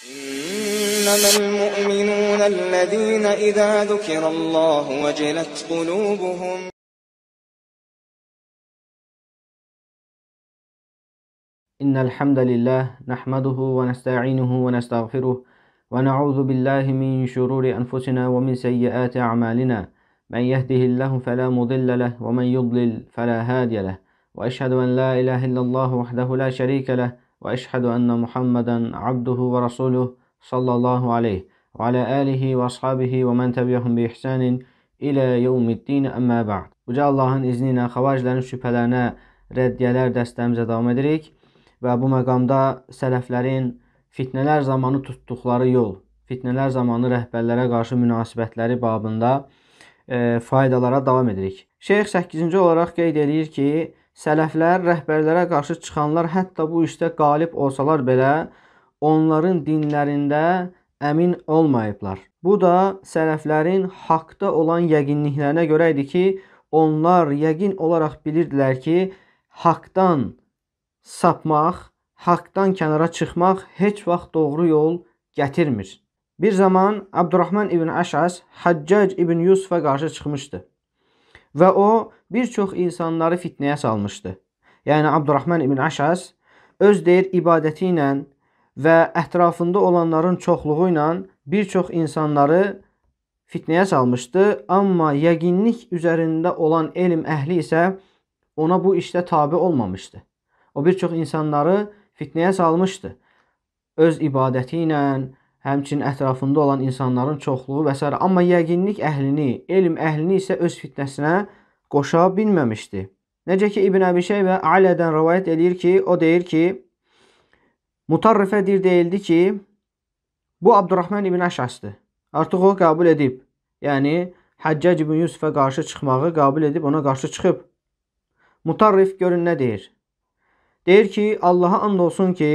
إنما المؤمنون الذين إذا ذكر الله وجلت قلوبهم إن الحمد لله نحمده ونستعينه ونستغفره ونعوذ بالله من شرور أنفسنا ومن سيئات أعمالنا من يهده الله فلا مضل له ومن يضلل فلا هادي له وأشهد أن لا إله إلا الله وحده لا شريك له وأشهد أن محمدا عبده ورسوله صلى الله عليه وعلى آله وأصحابه ومن تبعهم بإحسان ilə yevmiddin əmmə bə'd. Uca Allahın izni ilə xavacilərin şübhələrinə rəddiyələr dəstəmizə davam edirik və bu məqamda sələflərin fitnələr zamanı tutduqları yol, fitnələr zamanı rəhbərlərə qarşı münasibətləri babında e, faydalara davam edirik. Şeyx 8-ci olaraq qeyd edir ki, Sələflər rəhbərlərə qarşı çıxanlar hətta bu işdə qalib olsalar belə onların dinlərində əmin olmayıblar. Bu da sələflərin haqqda olan yəqinliklərinə görə idi ki, onlar yəqin olaraq bilirdilər ki, haqqdan sapmaq, haqqdan kənara çıxmaq heç vaxt doğru yol gətirmir. Bir zaman Abdurrahman ibn Əşəs Haccac ibn Yusufə qarşı çıxmışdı və o bir çox insanları fitnəyə salmışdı. Yəni Abdurrahman ibn Əşəs öz deyir ibadəti ilə və ətrafında olanların çoxluğu ilə bir çox insanları fitnəyə salmışdı, amma yəqinlik üzərində olan elm əhli isə ona bu işdə tabe olmamışdı. O bir çox insanları fitnəyə salmışdı öz ibadəti ilə həmçinin ətrafında olan insanların çoxluğu və s. Amma yəqinlik əhlini, elm əhlini isə öz fitnəsinə qoşa bilməmişdi. Necə ki, İbn Əbi Şeybə Aliyyədən rəvayət edir ki, o deyir ki, Mutarrifə deyir deyildi ki, bu Abdurrahman ibn Əşəsdir. Artıq o qəbul edib. Yəni, Həccəc ibn Yusufə qarşı çıxmağı qəbul edib, ona qarşı çıxıb. Mutarrif görün nə deyir? Deyir ki, Allaha and olsun ki,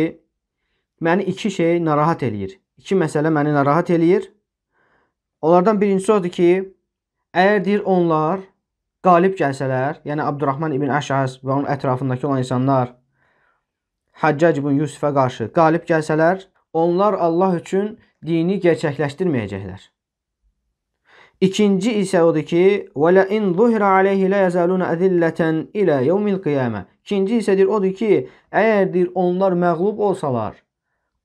məni iki şey narahat eləyir iki məsələ məni narahat eləyir. Onlardan birincisi odur ki, əgər deyir onlar qalib gəlsələr, yəni Abdurrahman ibn Əşəs və onun ətrafındakı olan insanlar Haccac ibn Yusufə qarşı qalib gəlsələr, onlar Allah üçün dini gerçəkləşdirməyəcəklər. İkinci isə odur ki, "Və la in zuhira alayhi la yazaluna adillatan ila yawmil qiyamah." İkinci isə deyir odur ki, əgər deyir onlar məğlub olsalar,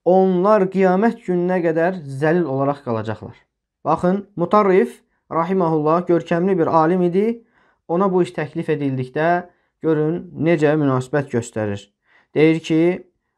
onlar qiyamət gününə qədər zəlil olaraq qalacaqlar. Baxın, Mutarrif rahimehullah görkəmli bir alim idi. Ona bu iş təklif edildikdə görün necə münasibət göstərir. Deyir ki,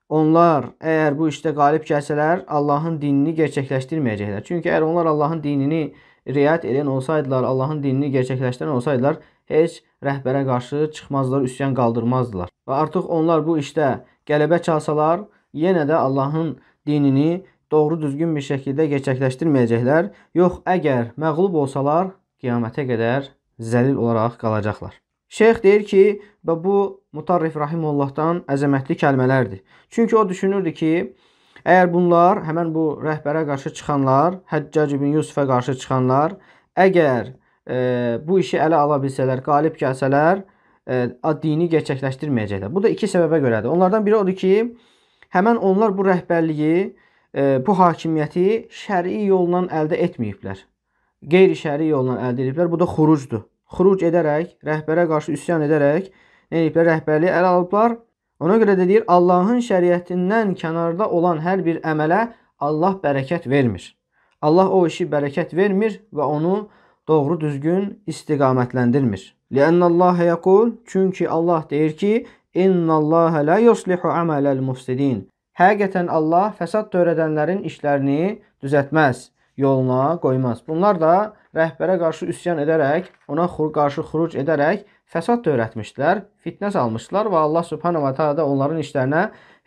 onlar əgər bu işdə qalib gəlsələr, Allahın dinini gerçəkləşdirməyəcəklər. Çünki əgər onlar Allahın dinini riayət edən olsaydılar, Allahın dinini gerçəkləşdirən olsaydılar, heç rəhbərə qarşı çıxmazlar, üsyan qaldırmazdılar. Və artıq onlar bu işdə qələbə çalsalar, yenə də Allahın dinini doğru düzgün bir şəkildə gerçəkləşdirməyəcəklər. Yox, əgər məğlub olsalar, qiyamətə qədər zəlil olaraq qalacaqlar. Şeyx deyir ki, və bu Mutarrif Rahimullahdan əzəmətli kəlmələrdir. Çünki o düşünürdü ki, əgər bunlar, həmən bu rəhbərə qarşı çıxanlar, Həccac ibn Yusufə qarşı çıxanlar, əgər e, bu işi ələ ala bilsələr, qalib gəlsələr, e, dini gerçəkləşdirməyəcəklər. Bu da iki səbəbə görədir. Onlardan biri odur ki, həmən onlar bu rəhbərliyi, e, bu hakimiyyəti şəri yolla əldə etməyiblər. Qeyri-şəri yolla əldə ediblər. Bu da xurucdur. Xuruc edərək, rəhbərə qarşı üsyan edərək nə ediblər? Rəhbərliyi ələ alıblar. Ona görə də deyir, Allahın şəriətindən kənarda olan hər bir əmələ Allah bərəkət vermir. Allah o işi bərəkət vermir və onu doğru düzgün istiqamətləndirmir. Liannallaha yaqul, çünki Allah deyir ki, İnnallaha la yuslihu amalal mufsidin. Həqiqətən Allah fəsad törədənlərin işlərini düzəltməz, yoluna qoymaz. Bunlar da rəhbərə qarşı üsyan edərək, ona xur qarşı xuruc edərək fəsad törətmişdilər, fitnə salmışdılar və Allah subhanahu va taala da onların işlərinə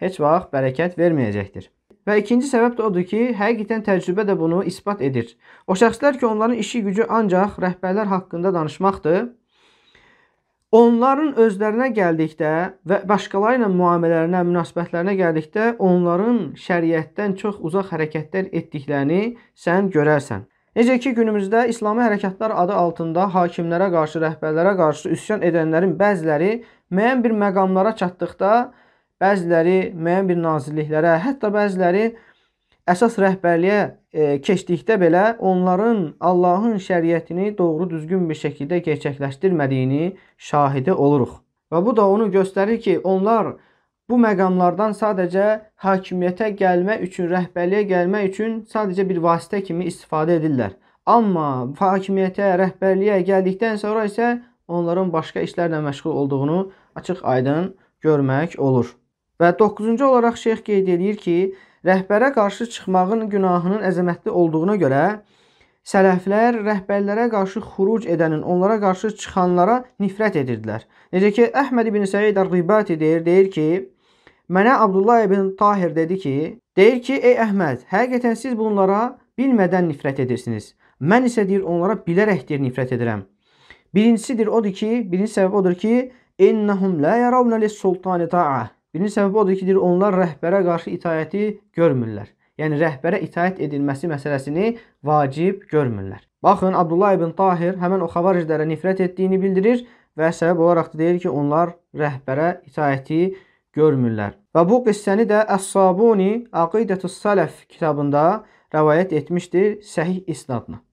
heç vaxt bərəkət verməyəcəkdir. Və ikinci səbəb də odur ki, həqiqətən təcrübə də bunu isbat edir. O şəxslər ki, onların işi gücü ancaq rəhbərlər haqqında danışmaqdır, Onların özlərinə gəldikdə və başqaları ilə müamilələrinə, münasibətlərinə gəldikdə onların şəriətdən çox uzaq hərəkətlər etdiklərini sən görərsən. Necə ki, günümüzdə İslami hərəkətlər adı altında hakimlərə qarşı, rəhbərlərə qarşı üsyan edənlərin bəziləri müəyyən bir məqamlara çatdıqda, bəziləri müəyyən bir nazirliklərə, hətta bəziləri əsas rəhbərliyə E, keçdikdə belə onların Allahın şəriətini doğru düzgün bir şəkildə gerçəkləşdirmədiyini şahidi oluruq. Və bu da onu göstərir ki, onlar bu məqamlardan sadəcə hakimiyyətə gəlmək üçün, rəhbərliyə gəlmək üçün sadəcə bir vasitə kimi istifadə edirlər. Amma hakimiyyətə, rəhbərliyə gəldikdən sonra isə onların başqa işlərlə məşğul olduğunu açıq-aydın görmək olur. Və 9-cu olaraq şeyx qeyd edir ki, Rəhbərə qarşı çıxmağın günahının əzəmətli olduğuna görə sələflər rəhbərlərə qarşı xuruc edənin, onlara qarşı çıxanlara nifrət edirdilər. Necə ki Əhməd ibn Səid Ribati deyir, deyir ki, mənə Abdullah ibn Tahir dedi ki, deyir ki, ey Əhməd, həqiqətən siz bunlara bilmədən nifrət edirsiniz. Mən isə deyir onlara bilərək deyir nifrət edirəm. Birincisidir odur ki, birinci səbəb odur ki, innahum la yarawna lis-sultani ta'a. Birinci səbəb odur ki, deyir, onlar rəhbərə qarşı itayəti görmürlər. Yəni rəhbərə itayət edilməsi məsələsini vacib görmürlər. Baxın, Abdullah ibn Tahir həmin o xavariclərə nifrət etdiyini bildirir və səbəb olaraq da deyir ki, onlar rəhbərə itayəti görmürlər. Və bu qissəni də Əs-Sabuni Aqidətus Salaf kitabında rəvayət etmişdir səhih isnadla.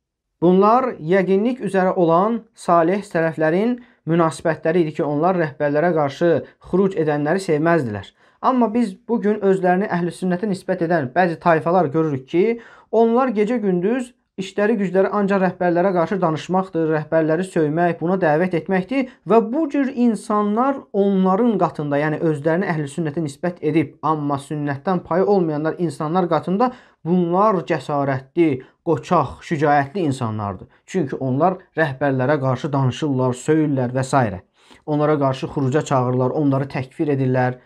Bunlar yəqinlik üzərə olan salih sələflərin münasibətləri idi ki, onlar rəhbərlərə qarşı xruc edənləri sevməzdilər. Amma biz bu gün özlərini əhlüsünnətə nisbət edən bəzi tayfalar görürük ki, onlar gecə-gündüz işləri, gücləri ancaq rəhbərlərə qarşı danışmaqdır, rəhbərləri söymək, buna dəvət etməkdir və bu cür insanlar onların qatında, yəni özlərini əhlüsünnətə nisbət edib, amma sünnətdən payı olmayanlar insanlar qatında Bunlar cəsarətli, qoçaq, şücaətli insanlardır. Çünki onlar rəhbərlərə qarşı danışırlar, söyürlər və s. Onlara qarşı xuruca çağırırlar, onları təkfir edirlər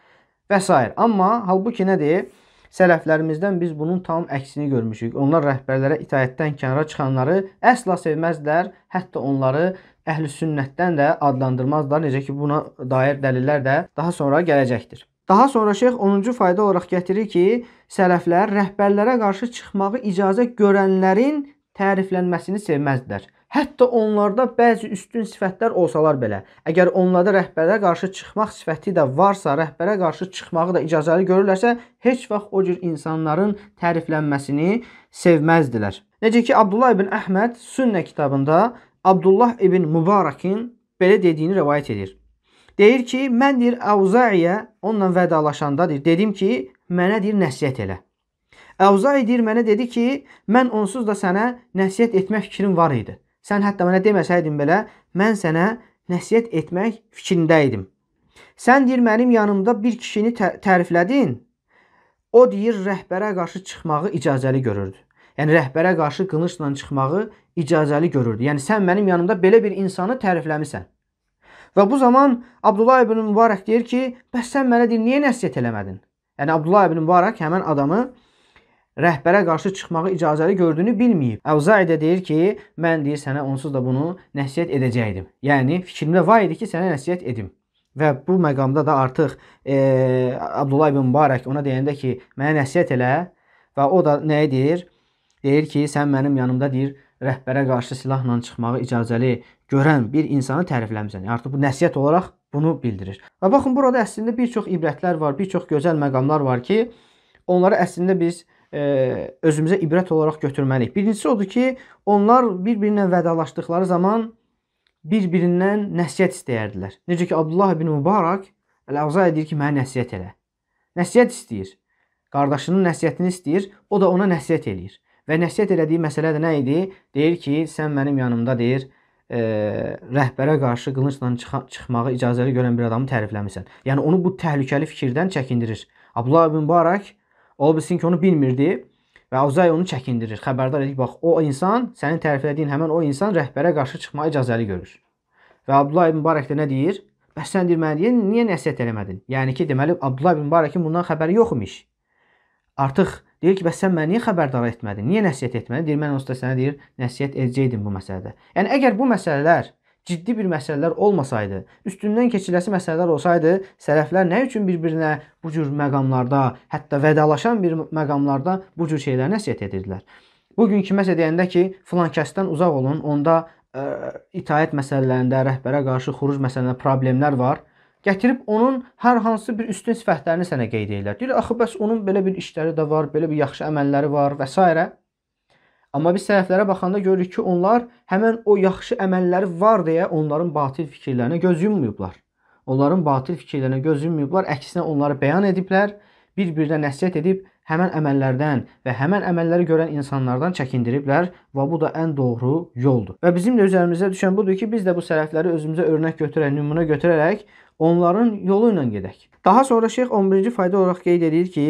və s. Amma halbuki nədir? Sələflərimizdən biz bunun tam əksini görmüşük. Onlar rəhbərlərə itayətdən kənara çıxanları əsla sevməzlər, hətta onları əhlüsünnətdən də adlandırmazlar. Necə ki, buna dair dəlillər də daha sonra gələcəkdir. Daha sonra şeyx 10-cu fayda olaraq gətirir ki, sələflər rəhbərlərə qarşı çıxmağı icazə görənlərin təriflənməsini sevməzdilər. Hətta onlarda bəzi üstün sifətlər olsalar belə, əgər onlarda rəhbərə qarşı çıxmaq sifəti də varsa, rəhbərə qarşı çıxmağı da icazəli görürlərsə, heç vaxt o cür insanların təriflənməsini sevməzdilər. Necə ki Abdullah ibn Əhməd Sünnə kitabında Abdullah ibn Mübarəkin belə dediyini rivayet edir. Deyir ki, mən deyir Əvzaiyə onunla vədalaşanda deyir, dedim ki, mənə deyir nəsihət elə. Əvzai deyir mənə dedi ki, mən onsuz da sənə nəsihət etmək fikrim var idi. Sən hətta mənə deməsəydin belə, mən sənə nəsihət etmək fikrində idim. Sən deyir mənim yanımda bir kişini təriflədin. O deyir rəhbərə qarşı çıxmağı icazəli görürdü. Yəni rəhbərə qarşı qılıncla çıxmağı icazəli görürdü. Yəni sən mənim yanımda belə bir insanı tərifləmisən. Və bu zaman Abdullah ibn Mübarək deyir ki, bəs sən mənə deyir niyə nəsihət eləmədin? Yəni Abdullah ibn Mübarək həmin adamı rəhbərə qarşı çıxmağa icazəli gördüyünü bilməyib. Əvzai də deyir ki, mən deyir sənə onsuz da bunu nəsihət edəcəydim. Yəni fikrimdə var idi ki, sənə nəsihət edim. Və bu məqamda da artıq e, Abdullah ibn Mübarək ona deyəndə ki, mənə nəsihət elə və o da nəyi deyir? Deyir ki, sən mənim yanımda deyir rəhbərə qarşı silahla çıxmağı icazəli görən bir insanı tərifləmisən. Yəni, artıq bu nəsihət olaraq bunu bildirir. Və baxın burada əslində bir çox ibrətlər var, bir çox gözəl məqamlar var ki, onları əslində biz e, özümüzə ibrət olaraq götürməliyik. Birincisi odur ki, onlar bir-birinlə vədalaşdıqları zaman bir-birindən nəsihət istəyərdilər. Necə ki Abdullah ibn Mübarək Əl-Əvzai deyir ki, mənə nəsihət elə. Nəsihət istəyir. Qardaşının nəsihətini istəyir, o da ona nəsihət eləyir. Və nəsihət elədiyi məsələ də nə idi? Deyir ki, sən mənim yanımda deyir, e, rəhbərə qarşı qılıncla çıxa, çıxmağa icazəli görən bir adamı tərifləmisən. Yəni onu bu təhlükəli fikirdən çəkindirir. Abdullah ibn Barak ola bilsin ki, onu bilmirdi və Avzay onu çəkindirir. Xəbərdar edik, bax o insan, sənin təriflədiyin həmin o insan rəhbərə qarşı çıxmağa icazəli görür. Və Abdullah ibn Barak da nə deyir? Bəs sən deyir mənə niyə, niyə nəsihət eləmədin? Yəni ki, deməli Abdullah ibn Barakin bundan xəbəri yox imiş. Artıq Deyir ki, bəs sən məni niyə xəbərdar etmədin? Niyə nəsihət etmədin? Deyir, mən onsuz da sənə deyir, nəsihət edəcəydim bu məsələdə. Yəni əgər bu məsələlər ciddi bir məsələlər olmasaydı, üstündən keçiləsi məsələlər olsaydı, sələflər nə üçün bir-birinə bu cür məqamlarda, hətta vədalaşan bir məqamlarda bu cür şeylər nəsihət edirdilər? Bugün kiməsə deyəndə ki, filan kəsdən uzaq olun, onda ə, itaət məsələlərində rəhbərə qarşı xuruc məsələlərində problemlər var gətirib onun hər hansı bir üstün sifətlərini sənə qeyd edirlər. Deyirlər, axı bəs onun belə bir işləri də var, belə bir yaxşı əməlləri var və s. Amma biz sələflərə baxanda görürük ki, onlar həmin o yaxşı əməlləri var deyə onların batil fikirlərinə göz yummayıblar. Onların batil fikirlərinə göz yummayıblar, əksinə onları bəyan ediblər, bir-birinə nəsihət edib həmin əməllərdən və həmin əməlləri görən insanlardan çəkindiriblər və bu da ən doğru yoldur. Və bizim də üzərimizə düşən budur ki, biz də bu sələfləri özümüzə örnək götürərək, nümunə götürərək onların yolu ilə gedək. Daha sonra şeyx 11-ci fayda olaraq qeyd edir ki,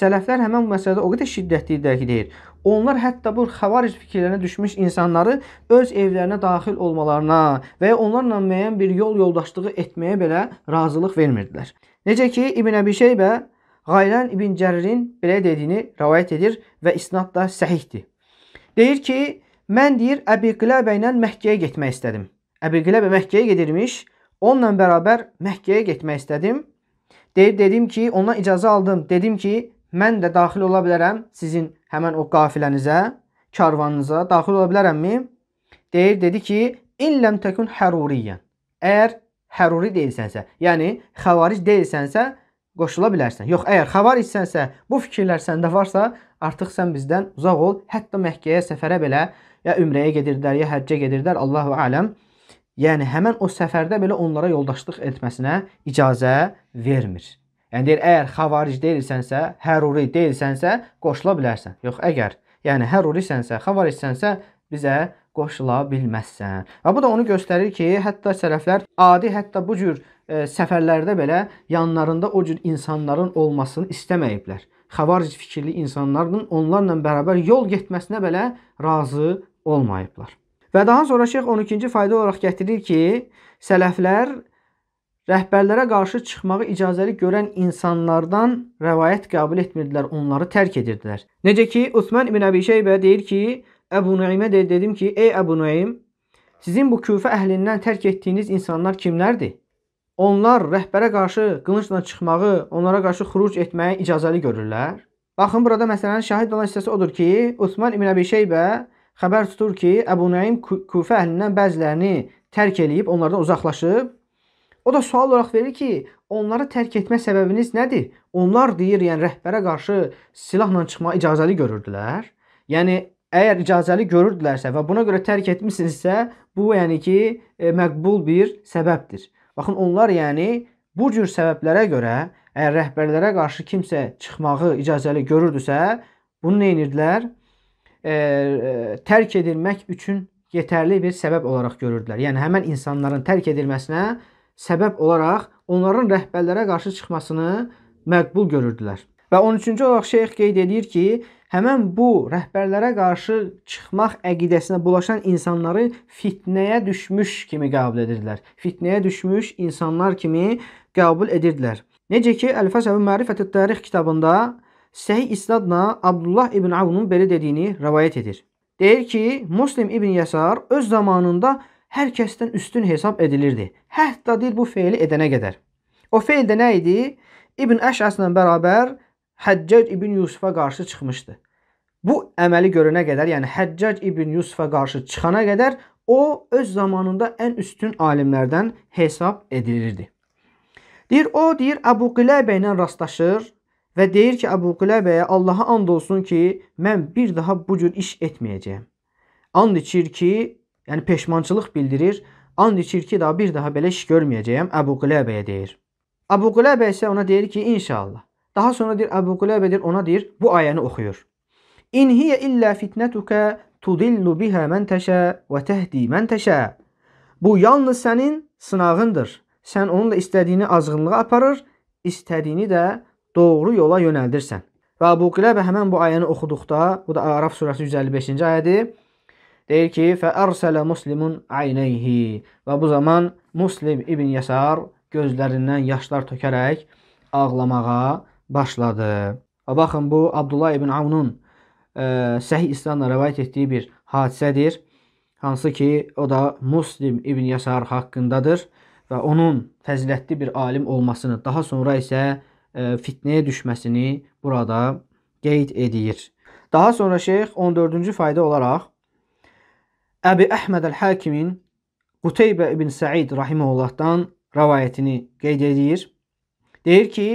sələflər həmin bu məsələdə o qədər şiddətli iddiaqlidir. Onlar hətta bu xavaric fikirlərinə düşmüş insanları öz evlərinə daxil olmalarına və ya onlarla müəyyən bir yol yoldaşlığı etməyə belə razılıq vermirdilər. Necə ki, İbn Əbi Şeybə Qayran İbn Cəririn belə dediyini rivayet edir və isnad da səhihdir. Deyir ki, mən deyir Əbi Qilabə ilə Məkkəyə getmək istədim. Əbi Qilabə Məkkəyə gedirmiş Onunla bərabər Məkkəyə getmək istədim. Deyib dedim ki, ona icazə aldım. Dedim ki, mən də daxil ola bilərəm sizin həmən o qafilənizə, karvanınıza daxil ola bilərəmmi? Deyir, dedi ki, illəm təkun həruriyyən. Əgər həruri deyilsənsə, yəni xavaric deyilsənsə, qoşula bilərsən. Yox, əgər xavaricsənsə, bu fikirlər səndə varsa, artıq sən bizdən uzaq ol. Hətta Məkkəyə səfərə belə ya ümrəyə gedirdilər, ya həccə gedirdilər. Allahu aləm. Yəni həmin o səfərdə belə onlara yoldaşlıq etməsinə icazə vermir. Yəni deyir, əgər xavaric deyilsənsə, həruri deyilsənsə, qoşula bilərsən. Yox, əgər yəni hərurisənsə, xavaricsənsə, bizə qoşula bilməzsən. Və bu da onu göstərir ki, hətta sələflər adi, hətta bu cür ə, e, səfərlərdə belə yanlarında o cür insanların olmasını istəməyiblər. Xavaric fikirli insanların onlarla bərabər yol getməsinə belə razı olmayıblar. Və daha sonra şeyx 12-ci fayda olaraq gətirir ki, sələflər rəhbərlərə qarşı çıxmağı icazəli görən insanlardan rəvayət qəbul etmirdilər, onları tərk edirdilər. Necə ki, Osman ibn Əbi Şeybə deyir ki, Əbu Nuaymə də dedim ki, ey Əbu Nuaym, sizin bu küfə əhlindən tərk etdiyiniz insanlar kimlərdir? Onlar rəhbərə qarşı qılıncla çıxmağı, onlara qarşı xuruc etməyi icazəli görürlər. Baxın, burada məsələnin şahid olan hissəsi odur ki, Osman ibn Əbi Şeybə xəbər tutur ki, Əbu Nəim Kufə əhlindən bəzilərini tərk eləyib, onlardan uzaqlaşıb. O da sual olaraq verir ki, onları tərk etmə səbəbiniz nədir? Onlar deyir, yəni rəhbərə qarşı silahla çıxmağa icazəli görürdülər. Yəni əgər icazəli görürdülərsə və buna görə tərk etmisinizsə, bu yəni ki, e, məqbul bir səbəbdir. Baxın, onlar yəni bu cür səbəblərə görə əgər rəhbərlərə qarşı kimsə çıxmağı icazəli görürdüsə, bunu nə edirdilər? e, e tərk edilmək üçün yetərli bir səbəb olaraq görürdülər. Yəni həmin insanların tərk edilməsinə səbəb olaraq onların rəhbərlərə qarşı çıxmasını məqbul görürdülər. Və 13-cü olaraq şeyx qeyd edir ki, həmin bu rəhbərlərə qarşı çıxmaq əqidəsinə bulaşan insanları fitnəyə düşmüş kimi qəbul edirdilər. Fitnəyə düşmüş insanlar kimi qəbul edirdilər. Necə ki, Əl-Fəsəvi Mərifətü Tarix kitabında səhih isnadla Abdullah ibn Avnun belə dediyini rivayet edir. Deyir ki, Muslim ibn Yasar öz zamanında hər kəsdən üstün hesab edilirdi. Hətta deyir bu feili edənə qədər. O feil də nə idi? İbn Əşəslə bərabər Həccac ibn Yusufa qarşı çıxmışdı. Bu əməli görənə qədər, yəni Həccac ibn Yusufa qarşı çıxana qədər o öz zamanında ən üstün alimlərdən hesab edilirdi. Deyir o, deyir Əbu Qilabə ilə rastlaşır və deyir ki, Əbu Qüləbəyə Allaha and olsun ki, mən bir daha bu cür iş etməyəcəyəm. And içir ki, yəni peşmançılıq bildirir, and içir ki, daha bir daha belə iş görməyəcəyəm, Əbu Qüləbəyə deyir. Əbu Qüləbə isə ona deyir ki, inşallah. Daha sonra deyir Əbu Qüləbə deyir, ona deyir, bu ayəni oxuyur. İn hiyə illə fitnətukə tudillu bihə mən təşə və təhdi mən təşə. Bu yalnız sənin sınağındır. Sən onunla istədiyini azğınlığa aparır, istədiyini də doğru yola yönəldirsən. Və Abu Qilabə həmən bu ayəni oxuduqda, bu da Araf surəsi 155-ci ayədir. Deyir ki, fəərsələ muslimun aynayhi və bu zaman Muslim ibn Yasar gözlərindən yaşlar tökərək ağlamağa başladı. Və baxın, bu Abdullah ibn Avnun ə, e, Səhih İslamla rəvayət etdiyi bir hadisədir. Hansı ki, o da Muslim ibn Yasar haqqındadır və onun fəzilətli bir alim olmasını, daha sonra isə E, fitnəyə düşməsini burada qeyd edir. Daha sonra şeyx 14-cü fayda olaraq Əbi Əhməd el-Hakimin Quteybə ibn Səid rahimehullahdan rivayətini qeyd edir. Deyir ki,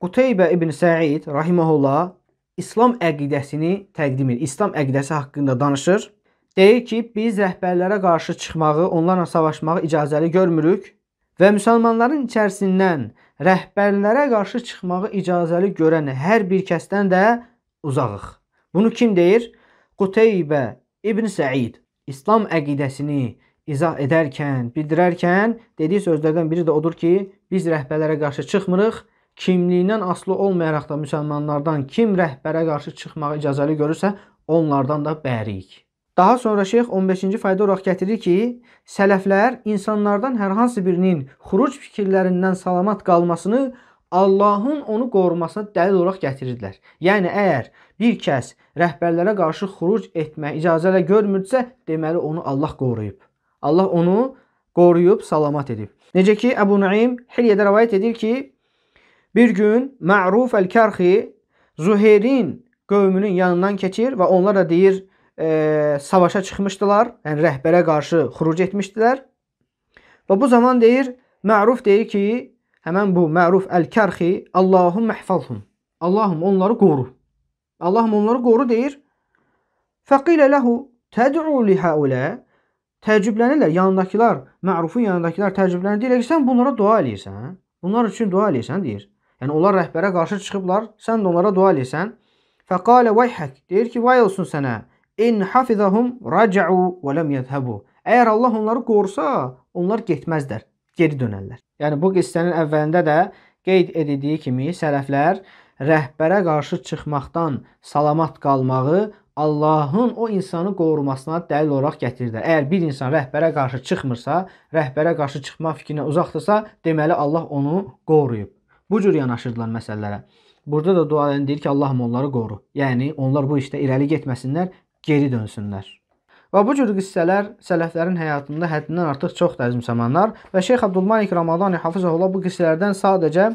Quteybə ibn Səid rahimehullah İslam əqidəsini təqdim edir. İslam əqidəsi haqqında danışır. Deyir ki, biz rəhbərlərə qarşı çıxmağı, onlarla savaşmağı icazəli görmürük və müsəlmanların içərisindən rəhbərlərə qarşı çıxmağı icazəli görən hər bir kəsdən də uzağıq. Bunu kim deyir? Quteybə İbn Səid İslam əqidəsini izah edərkən, bildirərkən dediyi sözlərdən biri də odur ki, biz rəhbərlərə qarşı çıxmırıq. Kimliyindən aslı olmayaraq da müsəlmanlardan kim rəhbərə qarşı çıxmağı icazəli görürsə, onlardan da bəriyik. Daha sonra şeyx 15-ci fayda olaraq gətirir ki, sələflər insanlardan hər hansı birinin xuruc fikirlərindən salamat qalmasını Allahın onu qorumasına dəlil olaraq gətirirdilər. Yəni əgər bir kəs rəhbərlərə qarşı xuruc etməyə icazə görmürsə, deməli onu Allah qoruyub. Allah onu qoruyub, salamat edib. Necə ki Əbu Nuaym Hilyədə rivayet edir ki, bir gün Ma'ruf el-Karxi Zuheyrin qövmünün yanından keçir və onlara deyir: e, savaşa çıxmışdılar. Yəni rəhbərə qarşı xruc etmişdilər. Və bu zaman deyir, Məruf deyir ki, həmən bu Məruf Əl-Kərxi, Allahum məhfazhum. Allahım onları qoru. Allahım onları qoru deyir. Fəqilə ləhu təd'u li haula. Təəccüblənirlər yanındakılar, Mərufun yanındakılar təəccüblənir. Deyir ki, sən bunlara dua eləyirsən. Hə? Bunlar üçün dua eləyirsən deyir. Yəni onlar rəhbərə qarşı çıxıblar, sən də onlara dua eləyirsən. Fəqalə vayhak. Deyir ki, vay olsun sənə. İn hafizahum raca'u və lem yezhebu. Əgər Allah onları qorsa, onlar getməzlər, geri dönərlər. Yəni bu qissənin əvvəlində də qeyd edildiyi kimi sələflər rəhbərə qarşı çıxmaqdan salamat qalmağı Allahın o insanı qorumasına dəlil olaraq gətirirlər. Əgər bir insan rəhbərə qarşı çıxmırsa, rəhbərə qarşı çıxma fikrinə uzaqdırsa, deməli Allah onu qoruyub. Bu cür yanaşırdılar məsələlərə. Burada da dua edən deyir ki, Allahım onları qoru. Yəni onlar bu işdə irəli getməsinlər, geri dönsünlər. Və bu cür qissələr sələflərin həyatında həddindən artıq çox əzimsəmanlar və Şeyx Abdülmalik Ramazani Hafizəhullah bu qissələrdən sadəcə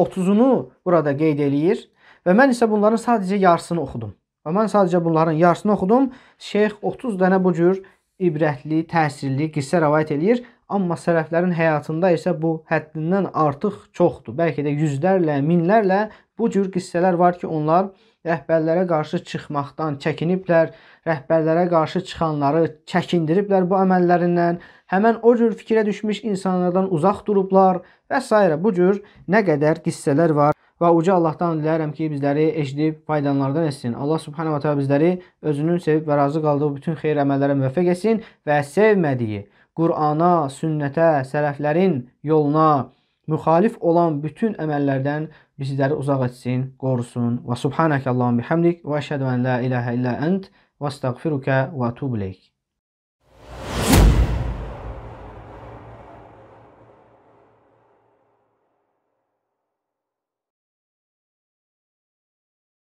30-unu burada qeyd eləyir və mən isə bunların sadəcə yarısını oxudum. Və mən sadəcə bunların yarısını oxudum. Şeyx 30 dənə bu cür ibrətli, təsirli qissə rəvayət eləyir, amma sələflərin həyatında isə bu həddindən artıq çoxdur. Bəlkə də yüzlərlə, minlərlə bu cür qissələr var ki, onlar rəhbərlərə qarşı çıxmaqdan çəkiniblər, rəhbərlərə qarşı çıxanları çəkindiriblər bu əməllərindən, həmin o cür fikrə düşmüş insanlardan uzaq durublar və s. bu cür nə qədər qissələr var və uca Allahdan dilərəm ki, bizləri eşidib faydalanlardan etsin. Allah subhanahu va taala bizləri özünün sevib və razı qaldığı bütün xeyir əməllərə müvəffəq etsin və sevmədiyi Qurana, sünnətə, sələflərin yoluna müxalif olan bütün əməllərdən bizləri uzaq etsin, qorusun. Və subhanakallahumma bihamdik və əşhadu an la ilaha illa ent və astəğfiruka və etub ileyk.